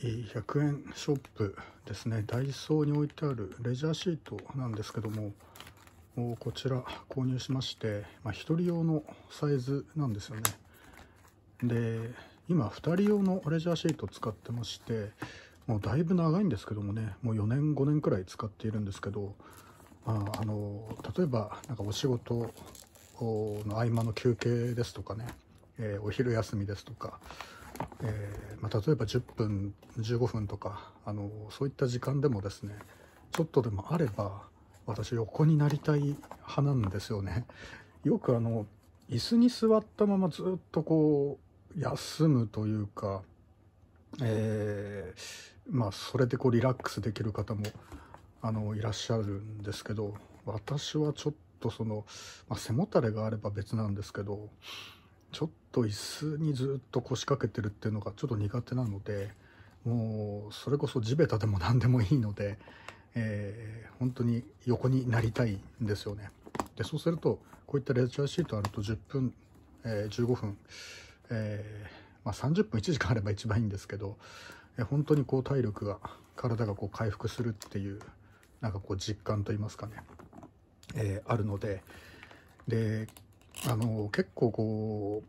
100円ショップですねダイソーに置いてあるレジャーシートなんですけどもこちら購入しまして、まあ、1人用のサイズなんですよねで今2人用のレジャーシート使ってましてもうだいぶ長いんですけどもねもう4年5年くらい使っているんですけど、まあ、あの例えば何かお仕事の合間の休憩ですとかね、えー、お昼休みですとかえー、まあ、例えば10分15分とかあのそういった時間でもですねちょっとでもあれば私横になりたい派なんですよね。よくあの椅子に座ったままずっとこう休むというか、えー、まあそれでこうリラックスできる方もあのいらっしゃるんですけど私はちょっとその、まあ、背もたれがあれば別なんですけどちょっと椅子にずっと腰掛けてるっていうのがちょっと苦手なのでもうそれこそ地べたでも何でもいいので、えー、本当に横になりたいんですよねでそうするとこういったレジャーシートあると10分、えー、15分、えー、まあ、30分1時間あれば一番いいんですけど、え本当にこう体力が体がこう回復するっていうなんかこう実感といいますかね、えあるのでであの結構こ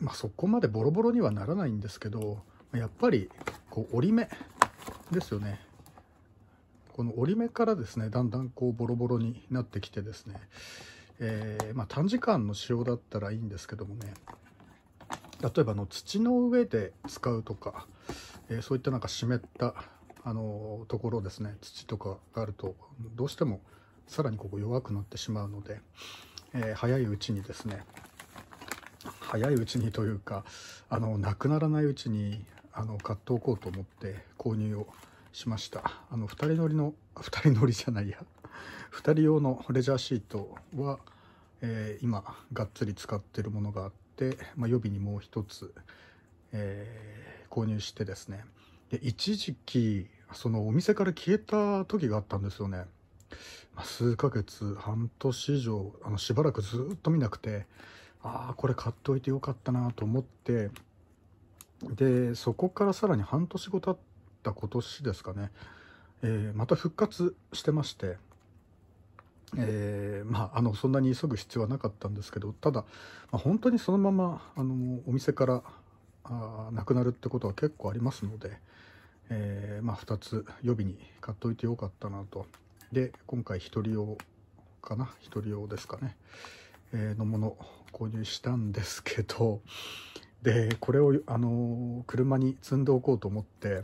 う、まあ、そこまでボロボロにはならないんですけどやっぱりこう折り目ですよねこの折り目からですねだんだんこうボロボロになってきてですね、えー、まあ、短時間の使用だったらいいんですけどもね例えばの土の上で使うとか、えー、そういったなんか湿ったあのところですね土とかがあるとどうしてもさらにここ弱くなってしまうので、えー、早いうちにですね早いうちにというかあのなくならないうちにあの買っておこうと思って購入をしましたあの2人乗りの2人乗りじゃないや2人用のレジャーシートは、えー、今がっつり使ってるものがあって、まあ、予備にもう一つ、えー、購入してですねで一時期そのお店から消えた時があったんですよね数ヶ月半年以上あのしばらくずっと見なくてああこれ買っておいてよかったなと思ってでそこからさらに半年後経った今年ですかね、えー、また復活してまして、えー、まあ、あのそんなに急ぐ必要はなかったんですけどただ、まあ、本当にそのままあのお店からあなくなるってことは結構ありますので、えー、まあ、2つ予備に買っておいてよかったなと。で今回1人用かな1人用ですかね、えー、のもの購入したんですけどでこれをあの車に積んでおこうと思って、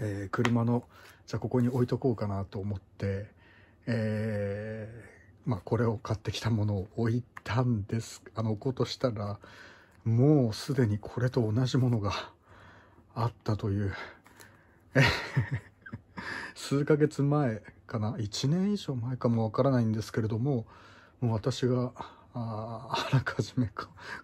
えー、車のじゃあここに置いとこうかなと思って、えー、まあ、これを買ってきたものを置いたんですあの置こうとしたらもうすでにこれと同じものがあったという。数ヶ月前かな1年以上前かもわからないんですけれどももう私があらかじめ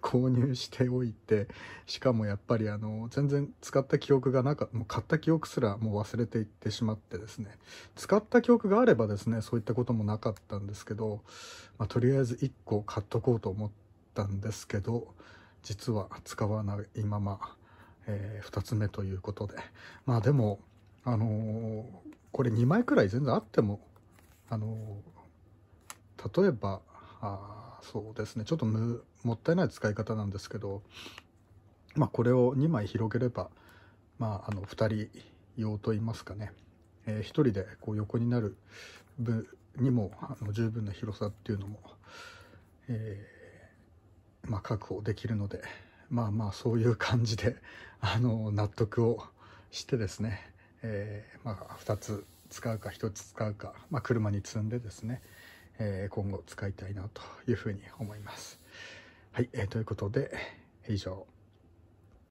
購入しておいてしかもやっぱりあの全然使った記憶がなかもう買った記憶すらもう忘れていってしまってですね使った記憶があればですねそういったこともなかったんですけど、まあ、とりあえず1個買っとこうと思ったんですけど実は使わないまま、えー、2つ目ということでまあでもあのー、これ2枚くらい全然あってもあの例えばあそうですねちょっともったいない使い方なんですけど、まあ、これを2枚広げれば、まあ、あの2人用といいますかね、えー、1人でこう横になる分にもあの十分な広さっていうのも、えー、まあ、確保できるのでまあまあそういう感じであの納得をしてですねえー、まあ、2つ使うか1つ使うか、まあ、車に積んでですね、えー、今後使いたいなというふうに思います。はい、えー、ということで以上